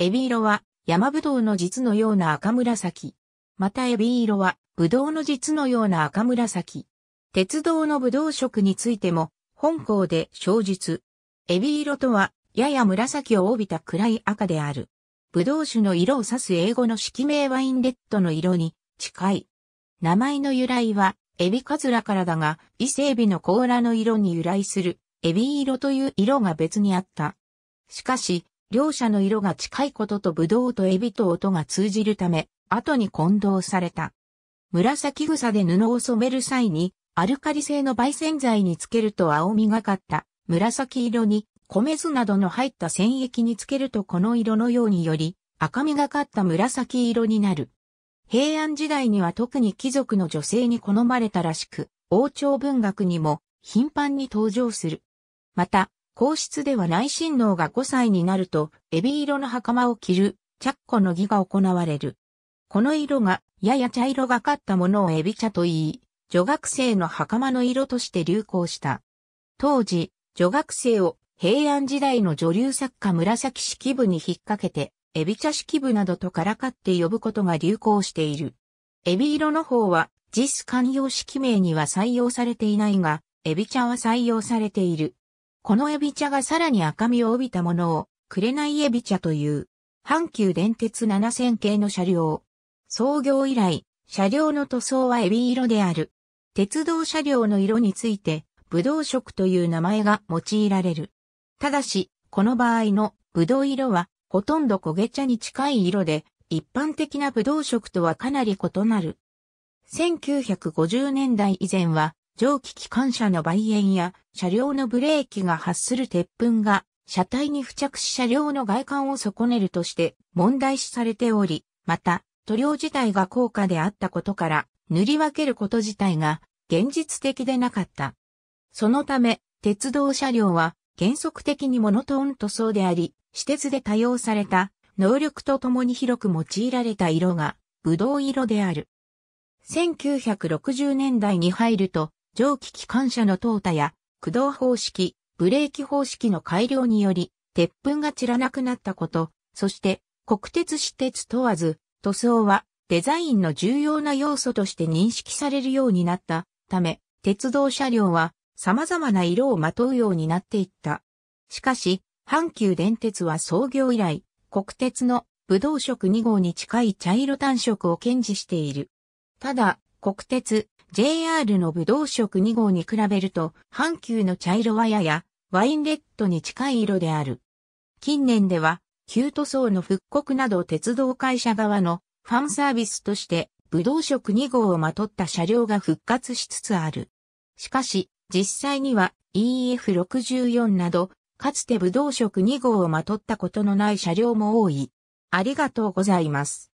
エビ色は山ぶどうの実のような赤紫。またエビ色はぶどうの実のような赤紫。鉄道のぶどう色についても本校で小述。エビ色とはやや紫を帯びた暗い赤である。ぶどう酒の色を指す英語の色名ワインレッドの色に近い。名前の由来はエビカズラからだが、伊勢エビの甲羅の色に由来するエビ色という色が別にあった。しかし、両者の色が近いこととブドウとエビと音が通じるため、後に混同された。紫草で布を染める際に、アルカリ性の焙煎剤につけると青みがかった紫色に、米酢などの入った染液につけるとこの色のようにより、赤みがかった紫色になる。平安時代には特に貴族の女性に好まれたらしく、王朝文学にも頻繁に登場する。また、皇室では内親王が5歳になると、エビ色の袴を着る、着古の儀が行われる。この色が、やや茶色がかったものをエビ茶と言い、女学生の袴の色として流行した。当時、女学生を平安時代の女流作家紫式部に引っ掛けて、エビ茶式部などとからかって呼ぶことが流行している。エビ色の方は、実官用式名には採用されていないが、エビ茶は採用されている。このエビ茶がさらに赤みを帯びたものを、いエビ茶という、阪急電鉄7000系の車両。創業以来、車両の塗装はエビ色である。鉄道車両の色について、ブドウ色という名前が用いられる。ただし、この場合のブドウ色は、ほとんど焦げ茶に近い色で、一般的なブドウ色とはかなり異なる。1950年代以前は、蒸気機関車の売煙や車両のブレーキが発する鉄粉が車体に付着し車両の外観を損ねるとして問題視されており、また塗料自体が高価であったことから塗り分けること自体が現実的でなかった。そのため鉄道車両は原則的にモノトーン塗装であり、私鉄で多用された能力とともに広く用いられた色がブドウ色である。1960年代に入ると蒸気機関車の淘汰や、駆動方式、ブレーキ方式の改良により、鉄粉が散らなくなったこと、そして、国鉄私鉄問わず、塗装はデザインの重要な要素として認識されるようになったため、鉄道車両は様々な色をまとうようになっていった。しかし、阪急電鉄は創業以来、国鉄の武道色2号に近い茶色単色を堅持している。ただ、国鉄 JR の武道色2号に比べると、阪急の茶色はややワインレッドに近い色である。近年では、旧塗装の復刻など鉄道会社側のファンサービスとして、武道色2号をまとった車両が復活しつつある。しかし、実際には EF64 など、かつて武道色2号をまとったことのない車両も多い。ありがとうございます。